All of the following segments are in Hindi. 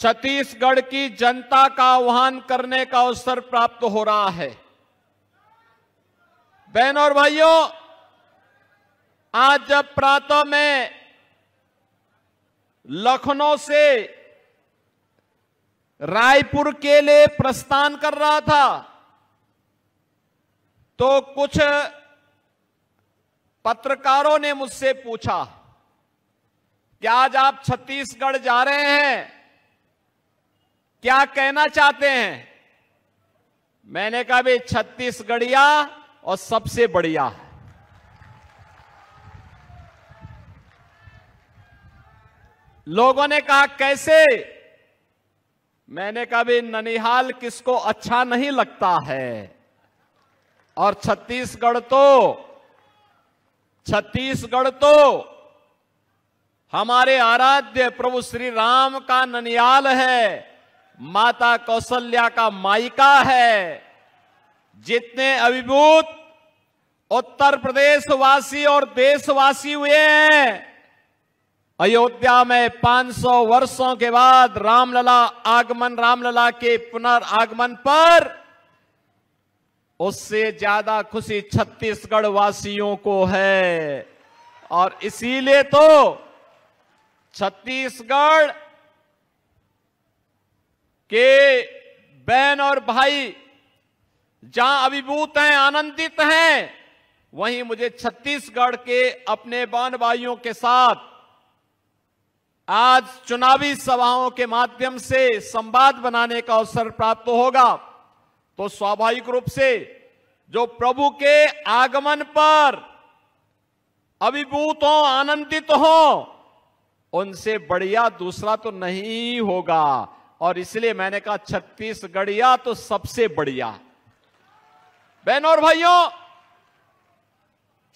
छत्तीसगढ़ की जनता का आह्वान करने का अवसर प्राप्त हो रहा है बहन और भाइयों आज जब प्रातः में लखनऊ से रायपुर के लिए प्रस्थान कर रहा था तो कुछ पत्रकारों ने मुझसे पूछा कि आज आप छत्तीसगढ़ जा रहे हैं क्या कहना चाहते हैं मैंने कहा भी छत्तीसगढ़िया और सबसे बढ़िया है लोगों ने कहा कैसे मैंने कहा भी ननिहाल किसको अच्छा नहीं लगता है और छत्तीसगढ़ तो छत्तीसगढ़ तो हमारे आराध्य प्रभु श्री राम का ननियाल है माता कौशल्या का माइका है जितने अभिभूत उत्तर प्रदेश वासी और देशवासी हुए हैं अयोध्या में 500 वर्षों के बाद रामलला आगमन रामलला के आगमन पर उससे ज्यादा खुशी छत्तीसगढ़ वासियों को है और इसीलिए तो छत्तीसगढ़ कि बहन और भाई जहां अभिभूत हैं आनंदित हैं वहीं मुझे छत्तीसगढ़ के अपने बान भाइयों के साथ आज चुनावी सभाओं के माध्यम से संवाद बनाने का अवसर प्राप्त होगा तो स्वाभाविक रूप से जो प्रभु के आगमन पर अभिभूत हो आनंदित हो उनसे बढ़िया दूसरा तो नहीं होगा और इसलिए मैंने कहा छत्तीसगढ़िया तो सबसे बढ़िया बहन और भाइयों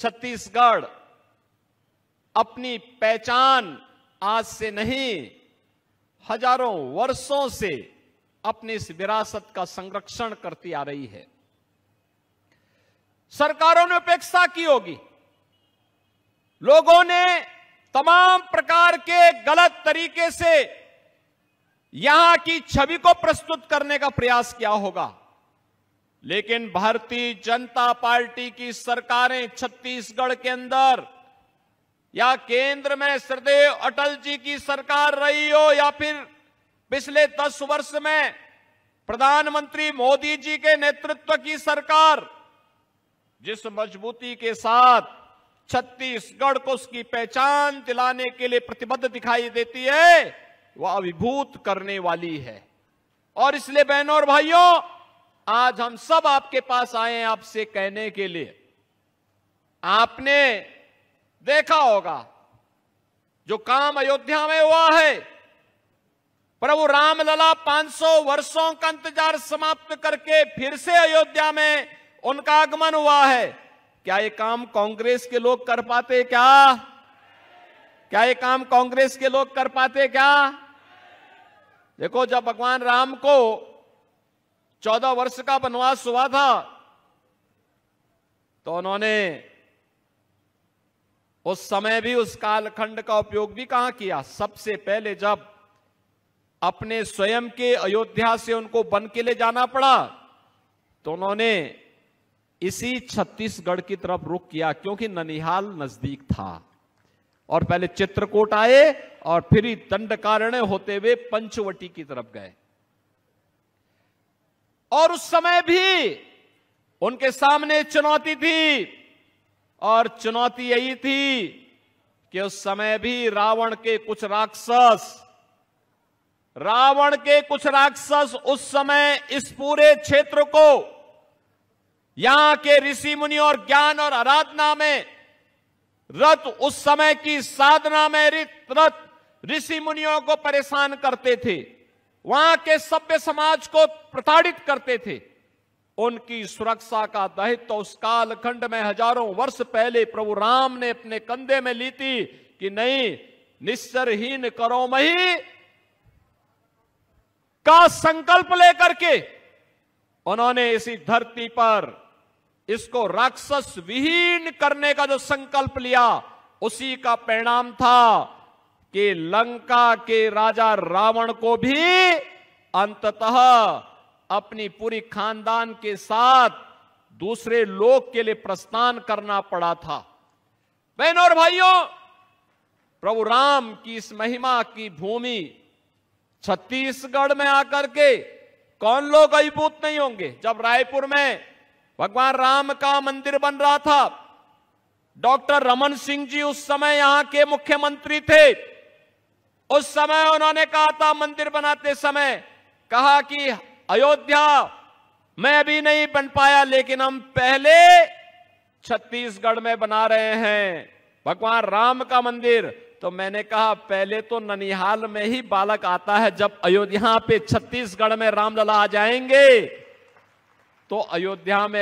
छत्तीसगढ़ अपनी पहचान आज से नहीं हजारों वर्षों से अपनी इस विरासत का संरक्षण करती आ रही है सरकारों ने उपेक्षा की होगी लोगों ने तमाम प्रकार के गलत तरीके से यहां की छवि को प्रस्तुत करने का प्रयास किया होगा लेकिन भारतीय जनता पार्टी की सरकारें छत्तीसगढ़ के अंदर या केंद्र में श्रदेव अटल जी की सरकार रही हो या फिर पिछले दस वर्ष में प्रधानमंत्री मोदी जी के नेतृत्व की सरकार जिस मजबूती के साथ छत्तीसगढ़ को उसकी पहचान दिलाने के लिए प्रतिबद्ध दिखाई देती है वह अभिभूत करने वाली है और इसलिए बहनों और भाइयों आज हम सब आपके पास आए हैं आपसे कहने के लिए आपने देखा होगा जो काम अयोध्या में हुआ है प्रभु रामलला 500 वर्षों का इंतजार समाप्त करके फिर से अयोध्या में उनका आगमन हुआ है क्या ये काम कांग्रेस के लोग कर पाते क्या क्या ये काम कांग्रेस के लोग कर पाते क्या देखो जब भगवान राम को चौदह वर्ष का वनवास हुआ था तो उन्होंने उस समय भी उस कालखंड का उपयोग भी कहां किया सबसे पहले जब अपने स्वयं के अयोध्या से उनको बन के ले जाना पड़ा तो उन्होंने इसी छत्तीसगढ़ की तरफ रुख किया क्योंकि ननिहाल नजदीक था और पहले चित्रकूट आए और फिर ही दंडकारण्य होते हुए पंचवटी की तरफ गए और उस समय भी उनके सामने चुनौती थी और चुनौती यही थी कि उस समय भी रावण के कुछ राक्षस रावण के कुछ राक्षस उस समय इस पूरे क्षेत्र को यहां के ऋषि मुनि और ज्ञान और आराधना में रथ उस समय की साधना में रित रथ ऋषि मुनियों को परेशान करते थे वहां के सभ्य समाज को प्रताड़ित करते थे उनकी सुरक्षा का दायित्व तो उस कालखंड में हजारों वर्ष पहले प्रभु राम ने अपने कंधे में ली थी कि नहीं निश्चरहीन करो मही का संकल्प लेकर के उन्होंने इसी धरती पर इसको राक्षस विहीन करने का जो संकल्प लिया उसी का परिणाम था कि लंका के राजा रावण को भी अंततः अपनी पूरी खानदान के साथ दूसरे लोक के लिए प्रस्थान करना पड़ा था बहनों और भाइयों प्रभु राम की इस महिमा की भूमि छत्तीसगढ़ में आकर के कौन लोग अभिभूत नहीं होंगे जब रायपुर में भगवान राम का मंदिर बन रहा था डॉक्टर रमन सिंह जी उस समय यहां के मुख्यमंत्री थे उस समय उन्होंने कहा था मंदिर बनाते समय कहा कि अयोध्या मैं अभी नहीं बन पाया लेकिन हम पहले छत्तीसगढ़ में बना रहे हैं भगवान राम का मंदिर तो मैंने कहा पहले तो ननिहाल में ही बालक आता है जब अयोध्या पे छत्तीसगढ़ में रामलला आ जाएंगे तो अयोध्या में